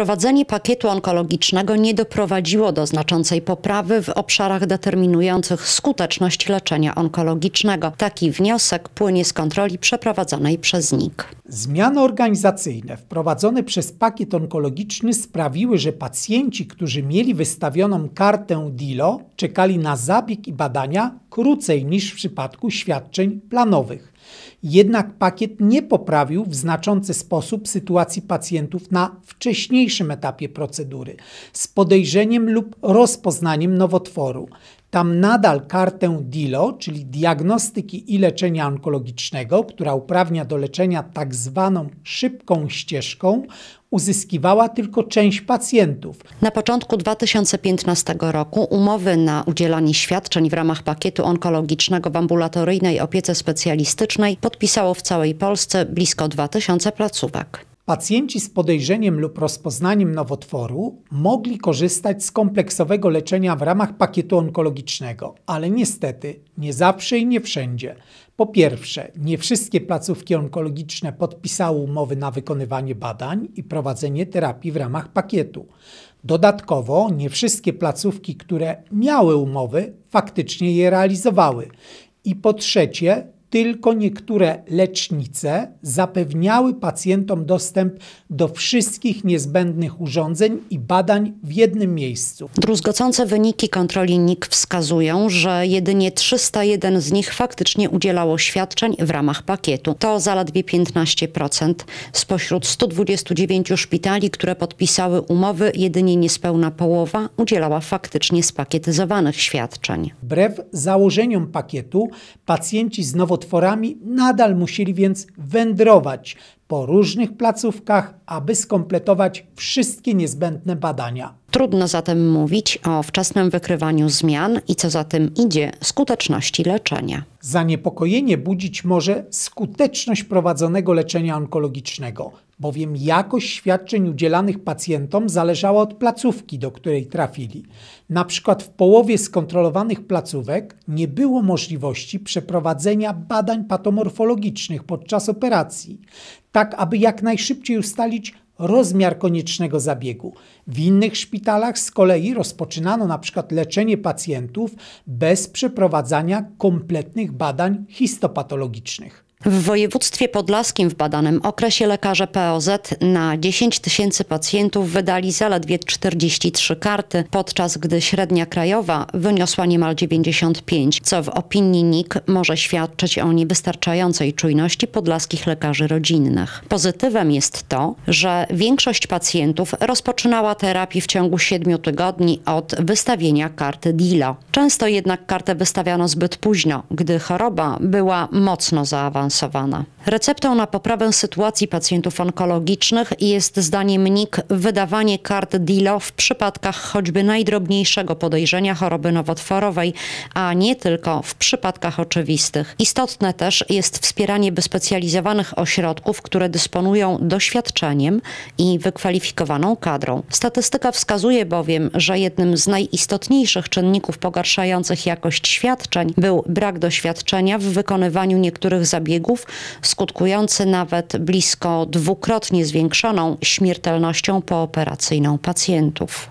Wprowadzenie pakietu onkologicznego nie doprowadziło do znaczącej poprawy w obszarach determinujących skuteczność leczenia onkologicznego. Taki wniosek płynie z kontroli przeprowadzonej przez NIK. Zmiany organizacyjne wprowadzone przez pakiet onkologiczny sprawiły, że pacjenci, którzy mieli wystawioną kartę DILO, czekali na zabieg i badania krócej niż w przypadku świadczeń planowych. Jednak pakiet nie poprawił w znaczący sposób sytuacji pacjentów na wcześniejszym etapie procedury z podejrzeniem lub rozpoznaniem nowotworu. Tam nadal kartę DILO, czyli diagnostyki i leczenia onkologicznego, która uprawnia do leczenia tak zwaną szybką ścieżką, uzyskiwała tylko część pacjentów. Na początku 2015 roku umowy na udzielanie świadczeń w ramach pakietu onkologicznego w ambulatoryjnej opiece specjalistycznej podpisało w całej Polsce blisko 2000 placówek. Pacjenci z podejrzeniem lub rozpoznaniem nowotworu mogli korzystać z kompleksowego leczenia w ramach pakietu onkologicznego, ale niestety nie zawsze i nie wszędzie. Po pierwsze, nie wszystkie placówki onkologiczne podpisały umowy na wykonywanie badań i prowadzenie terapii w ramach pakietu. Dodatkowo, nie wszystkie placówki, które miały umowy, faktycznie je realizowały. I po trzecie, tylko niektóre lecznice zapewniały pacjentom dostęp do wszystkich niezbędnych urządzeń i badań w jednym miejscu. Druzgocące wyniki kontroli NIK wskazują, że jedynie 301 z nich faktycznie udzielało świadczeń w ramach pakietu. To zaledwie 15% spośród 129 szpitali, które podpisały umowy, jedynie niespełna połowa udzielała faktycznie spakietyzowanych świadczeń. Wbrew założeniom pakietu pacjenci z nowo potworami nadal musieli więc wędrować po różnych placówkach, aby skompletować wszystkie niezbędne badania. Trudno zatem mówić o wczesnym wykrywaniu zmian i co za tym idzie, skuteczności leczenia. Zaniepokojenie budzić może skuteczność prowadzonego leczenia onkologicznego, bowiem jakość świadczeń udzielanych pacjentom zależała od placówki, do której trafili. Na przykład w połowie skontrolowanych placówek nie było możliwości przeprowadzenia badań patomorfologicznych podczas operacji, tak aby jak najszybciej ustalić rozmiar koniecznego zabiegu. W innych szpitalach z kolei rozpoczynano na przykład leczenie pacjentów bez przeprowadzania kompletnych badań histopatologicznych. W województwie podlaskim w badanym okresie lekarze POZ na 10 tysięcy pacjentów wydali zaledwie 43 karty, podczas gdy średnia krajowa wyniosła niemal 95, co w opinii NIK może świadczyć o niewystarczającej czujności podlaskich lekarzy rodzinnych. Pozytywem jest to, że większość pacjentów rozpoczynała terapię w ciągu 7 tygodni od wystawienia karty DILO. Często jednak kartę wystawiano zbyt późno, gdy choroba była mocno zaawansowana zaawansowana. Receptą na poprawę sytuacji pacjentów onkologicznych jest zdaniem NIK wydawanie kart DILO w przypadkach choćby najdrobniejszego podejrzenia choroby nowotworowej, a nie tylko w przypadkach oczywistych. Istotne też jest wspieranie wyspecjalizowanych ośrodków, które dysponują doświadczeniem i wykwalifikowaną kadrą. Statystyka wskazuje bowiem, że jednym z najistotniejszych czynników pogarszających jakość świadczeń był brak doświadczenia w wykonywaniu niektórych zabiegów zabiegów, skutkujący nawet blisko dwukrotnie zwiększoną śmiertelnością pooperacyjną pacjentów.